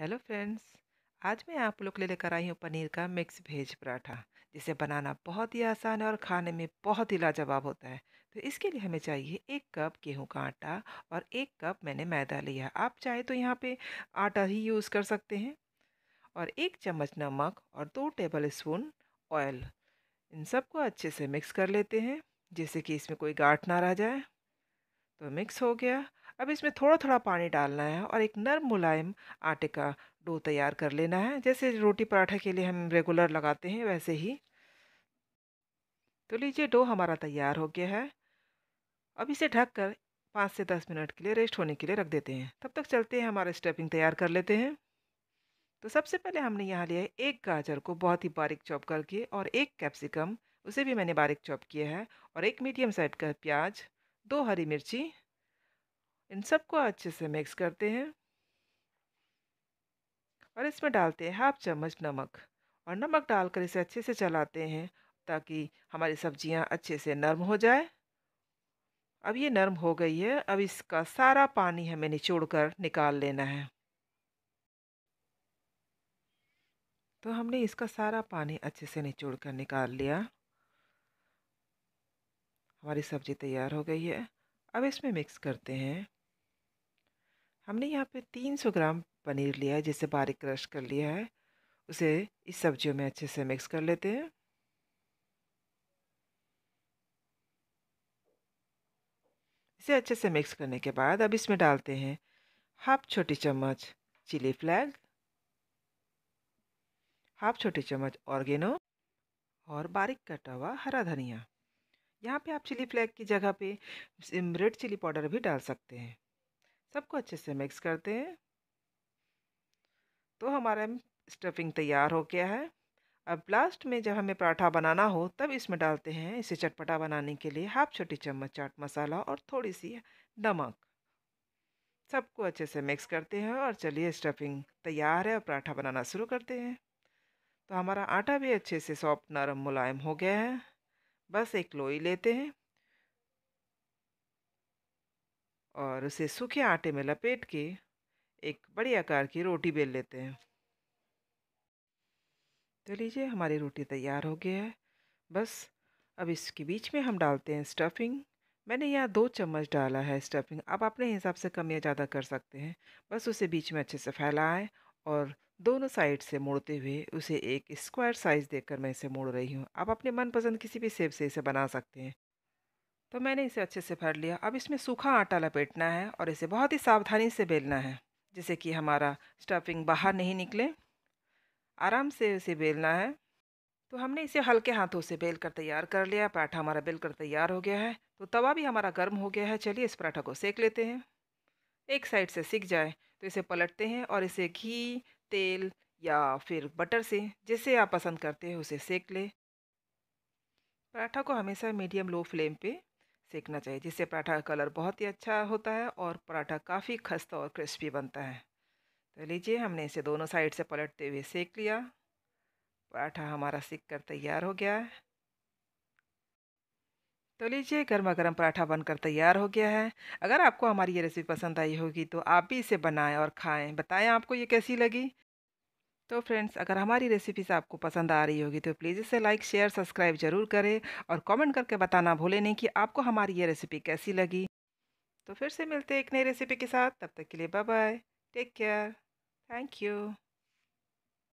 hello friends आज मैं आप लोग के लिए लेकर आई हूँ पनीर का मिक्स भेज पराठा जिसे बनाना बहुत ही आसान है और खाने में बहुत ही लाजवाब होता है तो इसके लिए हमें चाहिए एक कप गेहूं का आटा और एक कप मैंने मैदा लिया आप चाहे तो यहाँ पे आटा ही यूज़ कर सकते हैं और एक चम्मच नमक और दो टेबल स्पून ऑयल इन सबको अच्छे से मिक्स कर लेते हैं जैसे कि इसमें कोई गाठ ना रह जाए तो मिक्स हो गया अब इसमें थोड़ा थोड़ा पानी डालना है और एक नर्म मुलायम आटे का डो तैयार कर लेना है जैसे रोटी पराठा के लिए हम रेगुलर लगाते हैं वैसे ही तो लीजिए डो हमारा तैयार हो गया है अब इसे ढक कर पाँच से दस मिनट के लिए रेस्ट होने के लिए रख देते हैं तब तक चलते हैं हमारा स्टफिंग तैयार कर लेते हैं तो सबसे पहले हमने यहाँ लिया है एक गाजर को बहुत ही बारीक चॉप करके और एक कैप्सिकम उसे भी मैंने बारीक चॉप किया है और एक मीडियम साइज का प्याज दो हरी मिर्ची इन सबको अच्छे से मिक्स करते हैं और इसमें डालते हैं हाफ चम्मच नमक और नमक डालकर इसे अच्छे से चलाते हैं ताकि हमारी सब्जियां अच्छे से नरम हो जाए अब ये नरम हो गई है अब इसका सारा पानी हमें निचोड़ कर निकाल लेना है तो हमने इसका सारा पानी अच्छे से निचोड़ कर निकाल लिया हमारी सब्ज़ी तैयार हो गई है अब इसमें मिक्स करते हैं हमने यहाँ पे 300 ग्राम पनीर लिया है जिसे बारीक क्रश कर लिया है उसे इस सब्जियों में अच्छे से मिक्स कर लेते हैं इसे अच्छे से मिक्स करने के बाद अब इसमें डालते हैं हाफ छोटी चम्मच चिली फ्लैग हाफ छोटी चम्मच ऑर्गेनो और बारीक कटा हुआ हरा धनिया यहाँ पे आप चिली फ्लैग की जगह पे रेड चिली पाउडर भी डाल सकते हैं सबको अच्छे से मिक्स करते हैं तो हमारा स्टफिंग तैयार हो गया है अब लास्ट में जब हमें पराठा बनाना हो तब इसमें डालते हैं इसे चटपटा बनाने के लिए हाफ छोटी चम्मच चाट मसाला और थोड़ी सी नमक सबको अच्छे से मिक्स करते हैं और चलिए स्टफिंग तैयार है और पराठा बनाना शुरू करते हैं तो हमारा आटा भी अच्छे से सॉफ्ट नरम मुलायम हो गया है बस एक लोई लेते हैं और उसे सूखे आटे में लपेट के एक बड़ी आकार की रोटी बेल लेते हैं तो लीजिए हमारी रोटी तैयार हो गया है बस अब इसके बीच में हम डालते हैं स्टफिंग मैंने यहाँ दो चम्मच डाला है स्टफिंग आप अपने हिसाब से कम या ज़्यादा कर सकते हैं बस उसे बीच में अच्छे से फैलाएं और दोनों साइड से मोड़ते हुए उसे एक स्क्वायर साइज़ देकर मैं इसे मोड़ रही हूँ आप अपने मनपसंद किसी भी सेब से इसे बना सकते हैं तो मैंने इसे अच्छे से भर लिया अब इसमें सूखा आटा लपेटना है और इसे बहुत ही सावधानी से बेलना है जिससे कि हमारा स्टफिंग बाहर नहीं निकले आराम से इसे बेलना है तो हमने इसे हल्के हाथों से बेल कर तैयार कर लिया पराठा हमारा बेल कर तैयार हो गया है तो तवा भी हमारा गर्म हो गया है चलिए इस पराठा को सेक लेते हैं एक साइड से सिक जाए तो इसे पलटते हैं और इसे घी तेल या फिर बटर से जिसे आप पसंद करते हैं उसे सेक लें पराठा को हमेशा मीडियम लो फ्लेम पे सेकना चाहिए जिससे पराठा का कलर बहुत ही अच्छा होता है और पराठा काफ़ी खस्ता और क्रिस्पी बनता है तो लीजिए हमने इसे दोनों साइड से पलटते हुए सेक लिया पराठा हमारा सीख कर तैयार हो गया है तो लीजिए गर्मा गर्म पराठा बनकर तैयार हो गया है अगर आपको हमारी ये रेसिपी पसंद आई होगी तो आप भी इसे बनाएं और खाएं बताएं आपको ये कैसी लगी तो फ्रेंड्स अगर हमारी रेसिपीज़ आपको पसंद आ रही होगी तो प्लीज़ इसे लाइक शेयर सब्सक्राइब ज़रूर करें और कमेंट करके बताना भूलें नहीं कि आपको हमारी ये रेसिपी कैसी लगी तो फिर से मिलते हैं एक नई रेसिपी के साथ तब तक के लिए bye bye take care thank you